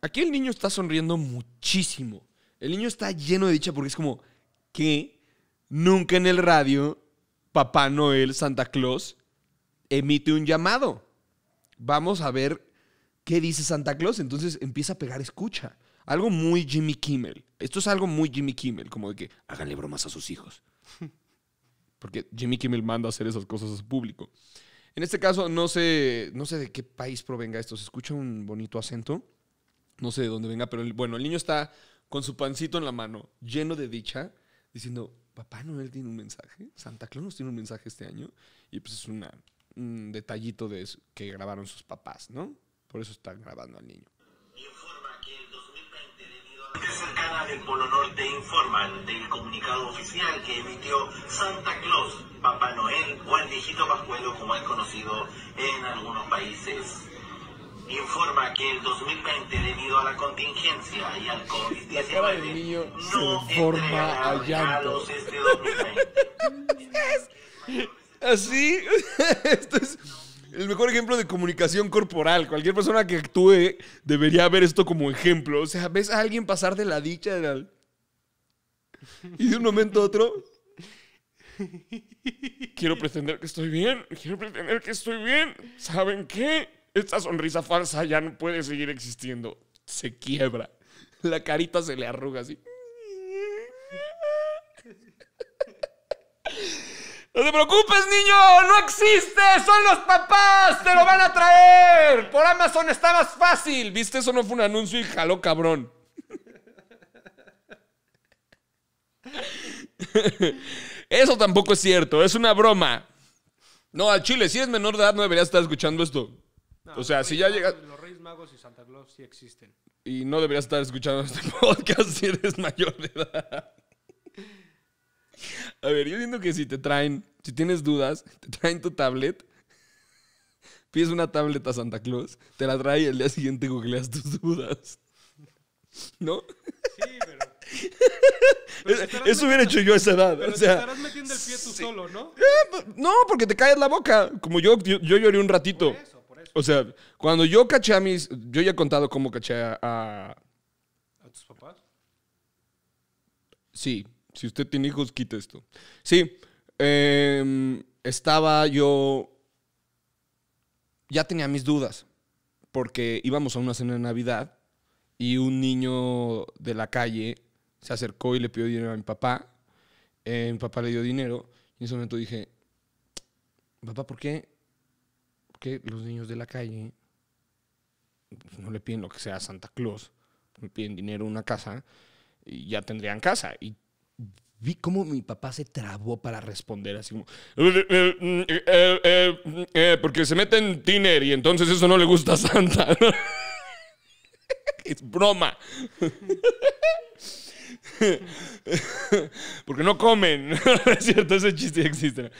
Aquí el niño está sonriendo muchísimo. El niño está lleno de dicha porque es como que nunca en el radio Papá Noel, Santa Claus, emite un llamado. Vamos a ver qué dice Santa Claus. Entonces empieza a pegar escucha. Algo muy Jimmy Kimmel. Esto es algo muy Jimmy Kimmel, como de que háganle bromas a sus hijos. Porque Jimmy Kimmel manda a hacer esas cosas a su público. En este caso, no sé, no sé de qué país provenga esto. Se escucha un bonito acento. No sé de dónde venga, pero bueno, el niño está con su pancito en la mano, lleno de dicha, diciendo, Papá Noel tiene un mensaje, Santa Claus tiene un mensaje este año y pues es un detallito de eso, que grabaron sus papás, ¿no? Por eso están grabando al niño. Informa que el 2020 debido a la cercana del Polo Norte informan del comunicado oficial que emitió Santa Claus, Papá Noel o el viejito Pascuelo como es conocido en algunos países informa que el 2020, debido a la contingencia y al COVID-19, no se forma a este así, esto es el mejor ejemplo de comunicación corporal. Cualquier persona que actúe debería ver esto como ejemplo. O sea, ves a alguien pasar de la dicha y de un momento a otro. Quiero pretender que estoy bien. Quiero pretender que estoy bien. ¿Saben qué? Esta sonrisa falsa ya no puede seguir existiendo. Se quiebra. La carita se le arruga así. No te preocupes, niño, no existe, son los papás, te lo van a traer. Por Amazon está más fácil. ¿Viste? Eso no fue un anuncio y jaló cabrón. Eso tampoco es cierto, es una broma. No, al chile, si eres menor de edad no deberías estar escuchando esto o sea, si ya llegas. Los Reyes Magos y Santa Claus sí existen. Y no deberías estar escuchando este podcast si eres mayor de edad. A ver, yo entiendo que si te traen, si tienes dudas, te traen tu tablet, pides una tablet a Santa Claus, te la trae y el día siguiente googleas tus dudas. ¿No? Sí, pero. eso hubiera hecho yo a esa edad. Pero o sea, te estarás metiendo el pie tú solo, ¿no? Eh, pues, no, porque te caes la boca. Como yo, yo, lloré un ratito. eso. O sea, cuando yo caché a mis. Yo ya he contado cómo caché a. ¿A, tus papás? Sí. Si usted tiene hijos, quita esto. Sí. Em, estaba yo. Ya tenía mis dudas. Porque íbamos a una cena de Navidad y un niño de la calle se acercó y le pidió dinero a mi papá. Eh, mi papá le dio dinero. Y en ese momento dije: Papá, ¿por qué? que los niños de la calle pues, no le piden lo que sea a Santa Claus, le piden dinero una casa y ya tendrían casa. Y vi cómo mi papá se trabó para responder así eh, eh, eh, porque se mete en Tiner y entonces eso no le gusta a Santa. es broma. Porque no comen. es cierto, ese chiste existe.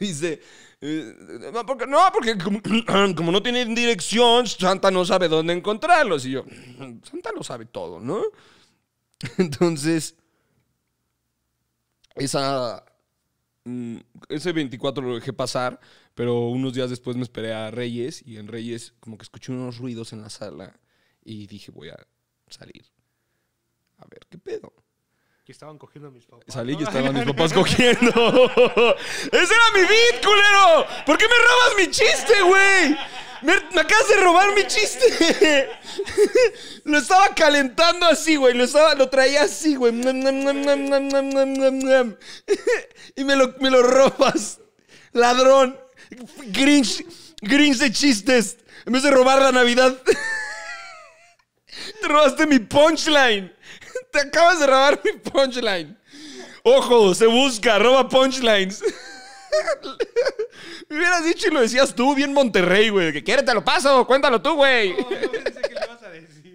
Dice, eh, no, porque, no, porque como, no tienen dirección, Santa no sabe dónde encontrarlos. Y yo, Santa lo sabe todo, ¿no? Entonces, esa, mm, ese 24 lo dejé pasar, pero unos días después me esperé a Reyes y en Reyes como que escuché unos ruidos en la sala y dije, voy a salir. A ver, ¿qué pedo? estaban cogiendo mis papás. Salí y estaban mis papás cogiendo. ¡Ese era mi beat, culero! ¿Por qué me robas mi chiste, güey? Me, acabas de robar mi chiste. lo estaba calentando así, güey. Lo, traía así, güey. y me lo, me lo robas. Ladrón. Grinch. Grinch de chistes. En vez de robar la Navidad. Te robaste mi punchline. Te acabas de robar mi punchline. Ojo, se busca, roba punchlines. Me hubieras dicho y lo decías tú, bien Monterrey, güey. Que quiere te lo paso, cuéntalo tú, güey.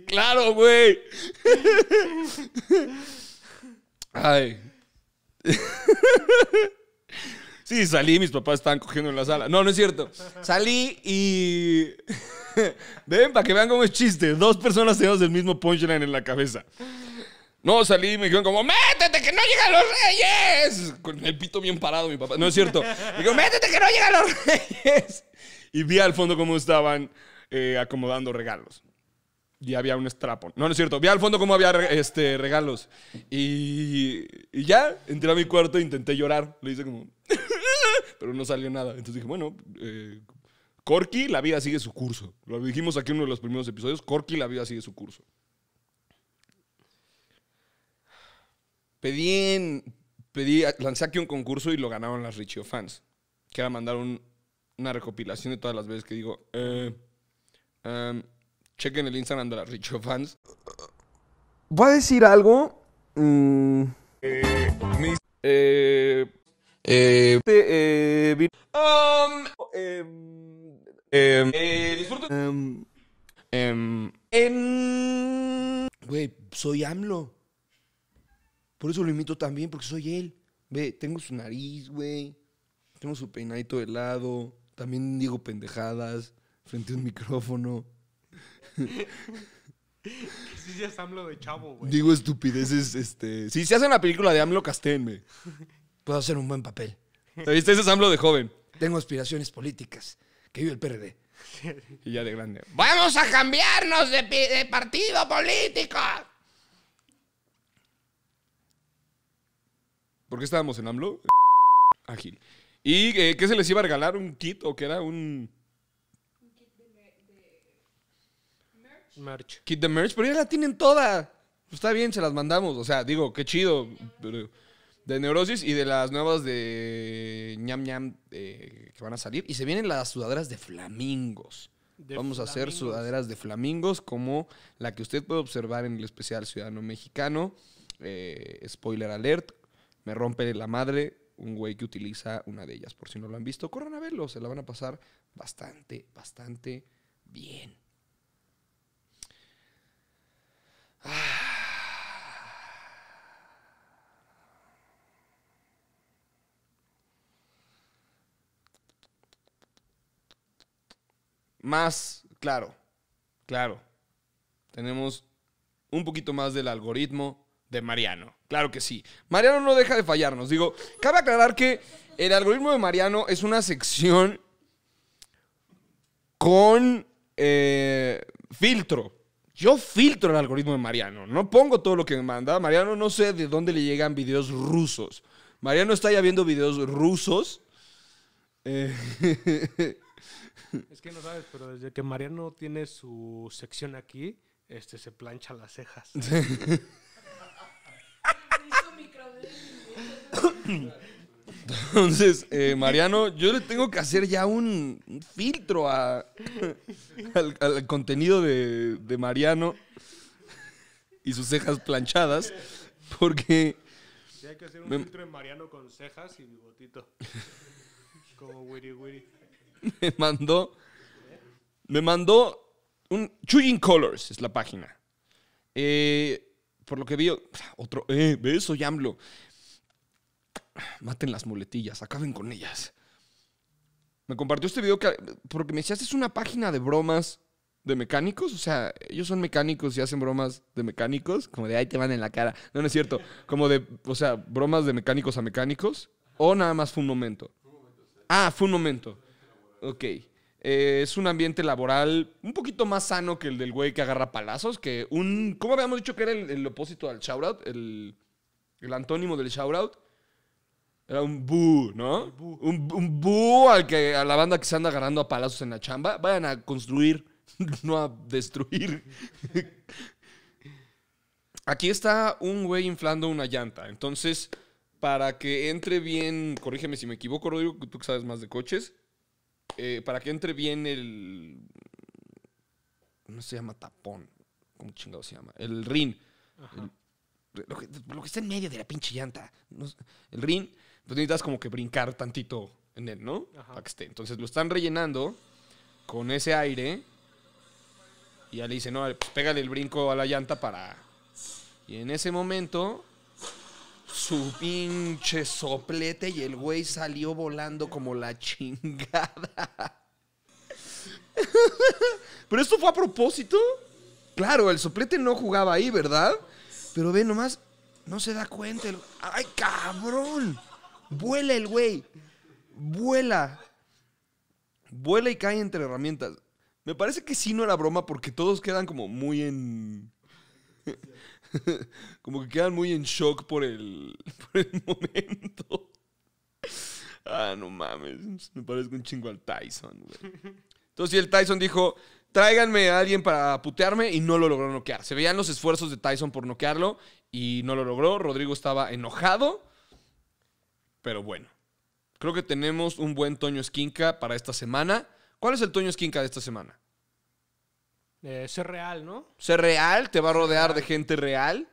Claro, güey. Ay. Sí, salí, mis papás estaban cogiendo en la sala. No, no es cierto. Salí y. Ven, para que vean cómo es chiste. Dos personas tenemos el mismo punchline en la cabeza. No, salí y me dijeron como, métete que no llegan los reyes. Con el pito bien parado, mi papá. No es cierto. Me métete que no llegan los reyes. Y vi al fondo cómo estaban eh, acomodando regalos. Y había un estrapo. No, no es cierto. Vi al fondo cómo había este, regalos. Y, ya, entré a mi cuarto e intenté llorar. Le hice como, pero no salió nada. Entonces dije, bueno, eh, Corky, la vida sigue su curso. Lo dijimos aquí en uno de los primeros episodios. Corky, la vida sigue su curso. Pedí en. Pedí, lancé aquí un concurso y lo ganaron las Richio Fans. Que era mandar un, una recopilación de todas las veces que digo. Eh, um, chequen el Instagram de las Richie Fans. Voy a decir algo. Mm. Eh, eh, eh, em, em, eh, eh, eh, eh, soy AMLO. Por eso lo imito también, porque soy él. Ve, tengo su nariz, güey. Tengo su peinadito de lado. También digo pendejadas frente a un micrófono. Si sí AMLO de chavo, güey. Digo estupideces, este... Si se hace una película de AMLO, castéenme. Puedo hacer un buen papel. viste? Ese es AMLO de joven. Tengo aspiraciones políticas. Que vive el PRD. Y ya de grande. ¡Vamos a cambiarnos de partido político! ¿Por qué estábamos en AMLO? Ágil. ¿Y eh, qué se les iba a regalar? ¿Un kit o qué era? Un... kit de, merch. merch. Kit de merch, pero ya la tienen toda. Pues está bien, se las mandamos. O sea, digo, qué chido. de Neurosis y de las nuevas de ñam ñam eh, que van a salir. Y se vienen las sudaderas de flamingos. Vamos a hacer sudaderas de flamingos como la que usted puede observar en el especial Ciudadano Mexicano. Eh, spoiler alert, me rompe la madre un güey que utiliza una de ellas. Por si no lo han visto, corran a verlo, se la van a pasar bastante, bastante bien. Más, claro, claro. Tenemos un poquito más del algoritmo, de Mariano. Claro que sí. Mariano no deja de fallarnos. Digo, cabe aclarar que el algoritmo de Mariano es una sección con eh, filtro. Yo filtro el algoritmo de Mariano. No pongo todo lo que me manda. Mariano no sé de dónde le llegan videos rusos. Mariano está ya viendo videos rusos. Eh, es que no sabes, pero desde que Mariano tiene su sección aquí, este se planchan las cejas. Entonces, eh, Mariano, yo le tengo que hacer ya un, filtro a, al, contenido de, Mariano y sus cejas planchadas, porque... hay que hacer un filtro en Mariano con cejas y bigotito. Como Wiri Wiri. Me mandó... Me mandó un... Chewing Colors es la página. Eh, por lo que vi Otro... Eh, beso, Yamlo. Maten las muletillas, acaben con ellas. Me compartió este video porque me decías, es una página de bromas de mecánicos. O sea, ellos son mecánicos y hacen bromas de mecánicos, como de ahí te van en la cara. No, no es cierto. Como de, o sea, bromas de mecánicos a mecánicos. O nada más fue un momento. Ah, fue un momento. Ok. Eh, es un ambiente laboral un poquito más sano que el del güey que agarra palazos, que un... ¿Cómo habíamos dicho que era el, opósito al shoutout? El, el antónimo del shoutout. Era un bu, ¿no? Un, un bu al que a la banda que se anda agarrando a palazos en la chamba. Vayan a construir, no a destruir. Aquí está un güey inflando una llanta. Entonces, para que entre bien, corrígeme si me equivoco, Rodrigo, tú sabes más de coches. Eh, para que entre bien el. No se llama tapón. ¿Cómo chingado se llama? El rin. lo, que, está en medio de la pinche llanta. el rin entonces necesitas como que brincar tantito en él, ¿no? Ajá. Para que esté. Entonces lo están rellenando con ese aire. Y ya le dice, no, pues pégale el brinco a la llanta para. Y en ese momento, su pinche soplete y el güey salió volando como la chingada. Pero esto fue a propósito. Claro, el soplete no jugaba ahí, ¿verdad? Pero ve nomás, no se da cuenta. ¡Ay, cabrón! Vuela el güey. Vuela. Vuela y cae entre herramientas. Me parece que sí no era broma porque todos quedan como muy en... como que quedan muy en shock por el, momento. Ah, no mames. Me parece un chingo al Tyson, Entonces, el Tyson dijo: tráiganme a alguien para putearme y no lo logró noquear. Se veían los esfuerzos de Tyson por noquearlo y no lo logró. Rodrigo estaba enojado pero bueno, creo que tenemos un buen Toño Esquinca para esta semana. ¿Cuál es el Toño Esquinca de esta semana? Eh, ser real, ¿no? Ser real, te va a rodear de gente real.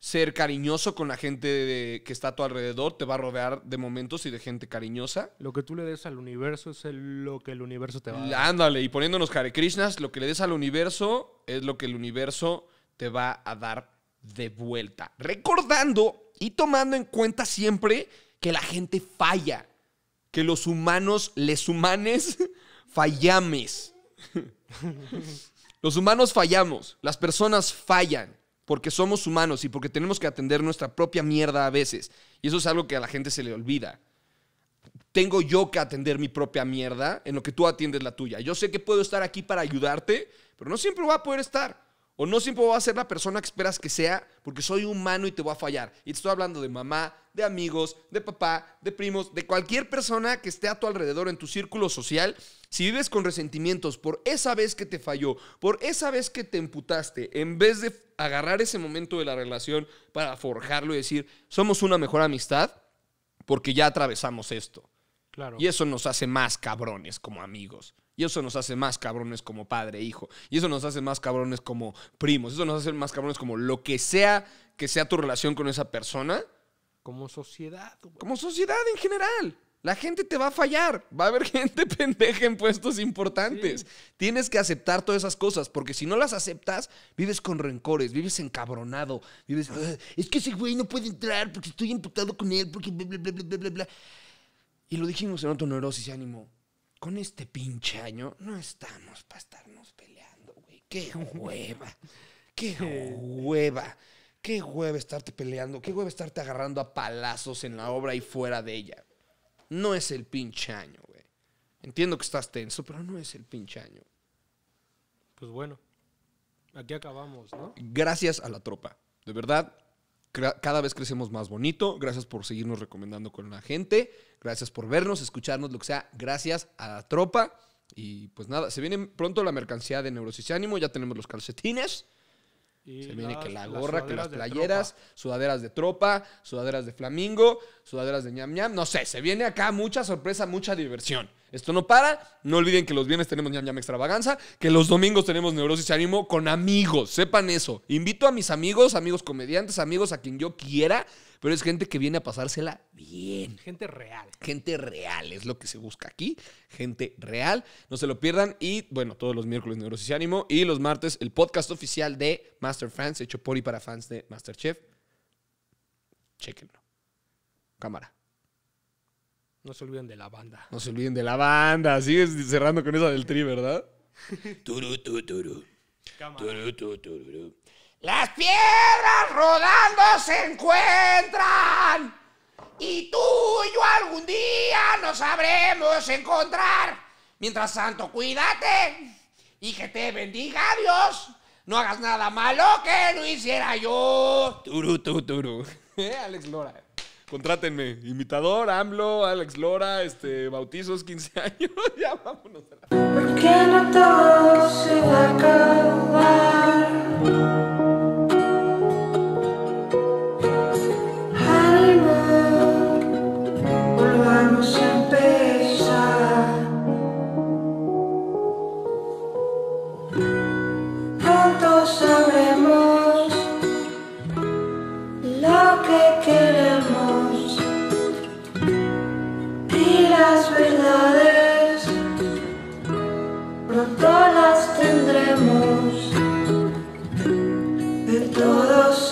Ser cariñoso con la gente que está a tu alrededor, te va a rodear de momentos y de gente cariñosa. Lo que tú le des al universo es lo que el universo te va a dar. Ándale, y poniéndonos Hare Krishnas, lo que le des al universo es lo que el universo te va a dar de vuelta. Recordando y tomando en cuenta siempre que la gente falla, que los humanos, les humanes, fallames. Los humanos fallamos, las personas fallan porque somos humanos y porque tenemos que atender nuestra propia mierda a veces. Y eso es algo que a la gente se le olvida. Tengo yo que atender mi propia mierda en lo que tú atiendes la tuya. Yo sé que puedo estar aquí para ayudarte, pero no siempre voy a poder estar. O no siempre voy a ser la persona que esperas que sea, porque soy humano y te voy a fallar. Y te estoy hablando de mamá, de amigos, de papá, de primos, de cualquier persona que esté a tu alrededor en tu círculo social. Si vives con resentimientos por esa vez que te falló, por esa vez que te emputaste, en vez de agarrar ese momento de la relación para forjarlo y decir, somos una mejor amistad, porque ya atravesamos esto. Claro. Y eso nos hace más cabrones como amigos. Y eso nos hace más cabrones como padre e hijo. Y eso nos hace más cabrones como primos. Eso nos hace más cabrones como lo que sea que sea tu relación con esa persona. Como sociedad. Como sociedad en general. La gente te va a fallar. Va a haber gente pendeja en puestos importantes. Tienes que aceptar todas esas cosas, porque si no las aceptas, vives con rencores, vives encabronado, vives. Es que ese güey no puede entrar porque estoy imputado con él, porque bla, bla, bla, Y lo dijimos en otro neurosis y ánimo con este pinche año no estamos para estarnos peleando, güey. Qué hueva. Qué hueva. Qué hueva estarte peleando. Qué hueva estarte agarrando a palazos en la obra y fuera de ella. No es el pinche año, güey. Entiendo que estás tenso, pero no es el pinche año. Pues bueno, aquí acabamos, ¿no? Gracias a la tropa. De verdad, cada vez crecemos más bonito. Gracias por seguirnos recomendando con la gente. Gracias por vernos, escucharnos, lo que sea. Gracias a la tropa. Y pues nada, se viene pronto la mercancía de Neurosis y Ánimo. Ya tenemos los calcetines. se viene que la gorra, que las playeras, sudaderas de tropa, sudaderas de flamingo, sudaderas de ñam ñam. No sé, se viene acá mucha sorpresa, mucha diversión. Esto no para. No olviden que los viernes tenemos ñam ñam extravaganza, que los domingos tenemos neurosis y ánimo con amigos. Sepan eso. Invito a mis amigos, amigos comediantes, amigos a quien yo quiera, pero es gente que viene a pasársela bien. Gente real. Gente real es lo que se busca aquí. Gente real. No se lo pierdan. Y bueno, todos los miércoles neurosis y ánimo y los martes el podcast oficial de Master Fans, hecho por y para fans de Masterchef. Chequenlo. Cámara. No se olviden de la banda. No se olviden de la banda. Sigues cerrando con esa del tri, ¿verdad? turu, turu, turu. turu, Las piedras rodando se encuentran. Y tú y yo algún día nos sabremos encontrar. Mientras tanto, cuídate y que te bendiga Dios. No hagas nada malo que no hiciera yo. Turu, turu, turu. Eh, Alex Lora. Contrátenme. Imitador, AMLO, Alex Lora, este, bautizos, 15 años. ya vámonos. ¿por qué no todo se va a acabar. sabremos lo que queremos. de todos